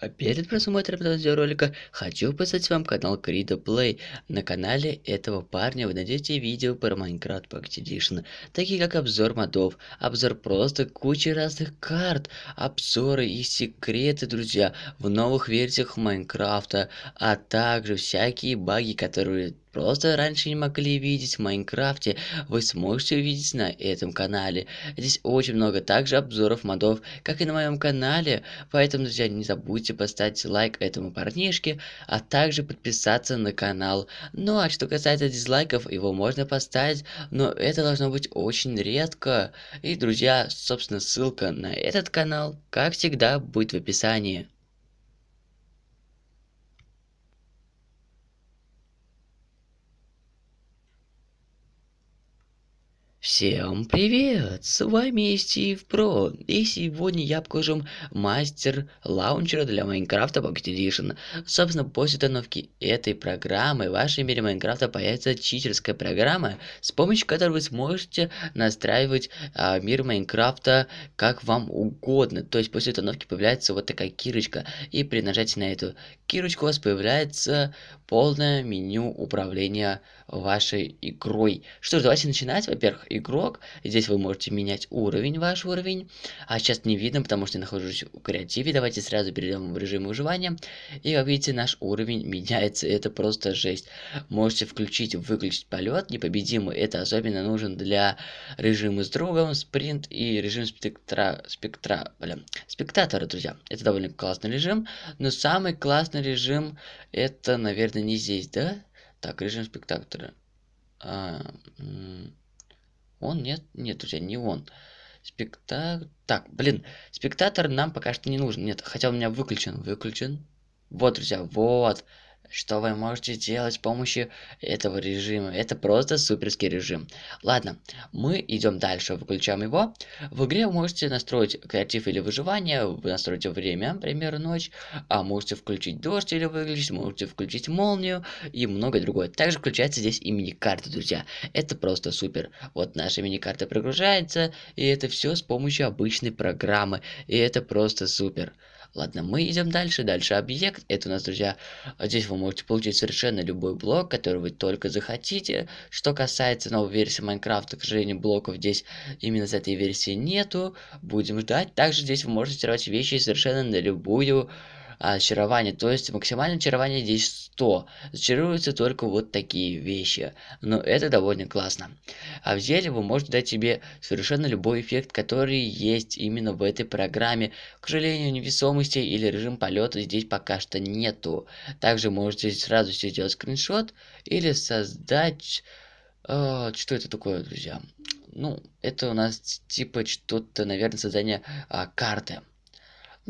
А перед просмотром этого ролика хочу показать вам канал Крида Плей. На канале этого парня вы найдете видео про Minecraft по Edition, такие как обзор модов, обзор просто кучи разных карт, обзоры и секреты, друзья, в новых версиях Майнкрафта, а также всякие баги, которые просто раньше не могли видеть в Майнкрафте, вы сможете увидеть на этом канале. Здесь очень много также обзоров модов, как и на моем канале, поэтому, друзья, не забудьте поставить лайк этому парнишке, а также подписаться на канал. Ну а что касается дизлайков, его можно поставить, но это должно быть очень редко. И, друзья, собственно, ссылка на этот канал, как всегда, будет в описании. Всем привет! С вами Стив Про, и сегодня я покажу мастер лаунчера для Майнкрафта Pocket Edition. Собственно, после установки этой программы в вашем мире Майнкрафта появится читерская программа, с помощью которой вы сможете настраивать э, мир Майнкрафта как вам угодно. То есть после установки появляется вот такая кирочка, и при нажатии на эту кирочку у вас появляется полное меню управления вашей игрой. Что ж, давайте начинать, во-первых, игрок. Здесь вы можете менять уровень, ваш уровень. А сейчас не видно, потому что я нахожусь в креативе. Давайте сразу перейдем в режим выживания. И как видите, наш уровень меняется. Это просто жесть. Можете включить, выключить полет. Непобедимый. Это особенно нужен для режима с другом, спринт и режим спектра... спектра... Блин, спектатора, друзья. Это довольно классный режим. Но самый классный режим это, наверное, не здесь, да? Так, режим спектатора. А, он? Нет? Нет, друзья, не он. Спектакль... Так, блин, спектатор нам пока что не нужен. Нет, хотя у меня выключен. Выключен. Вот, друзья, вот что вы можете делать с помощью этого режима. Это просто суперский режим. Ладно, мы идем дальше, выключаем его. В игре вы можете настроить креатив или выживание, вы настроите время, например, ночь, а можете включить дождь или выключить, можете включить молнию и многое другое. Также включается здесь и мини-карта, друзья. Это просто супер. Вот наша мини-карта прогружается, и это все с помощью обычной программы, и это просто супер. Ладно, мы идем дальше. Дальше объект. Это у нас, друзья, здесь вы можете получить совершенно любой блок, который вы только захотите. Что касается новой версии Майнкрафта, к сожалению, блоков здесь именно с этой версии нету. Будем ждать. Также здесь вы можете стирать вещи совершенно на любую а, очарование. То есть максимальное очарование здесь 100. Зачаруются только вот такие вещи. Но это довольно классно. А в зелье вы можете дать себе совершенно любой эффект, который есть именно в этой программе. К сожалению, невесомости или режим полета здесь пока что нету. также можете сразу сделать скриншот или создать... Э, что это такое, друзья? Ну, это у нас типа что-то, наверное, создание э, карты.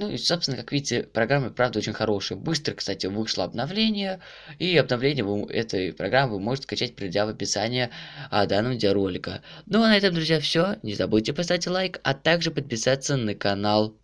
Ну и, собственно, как видите, программа, правда, очень хорошая. Быстро, кстати, вышло обновление. И обновление вы, этой программы вы можете скачать, придя в описание а, данного видеоролика. Ну а на этом, друзья, все. Не забудьте поставить лайк, а также подписаться на канал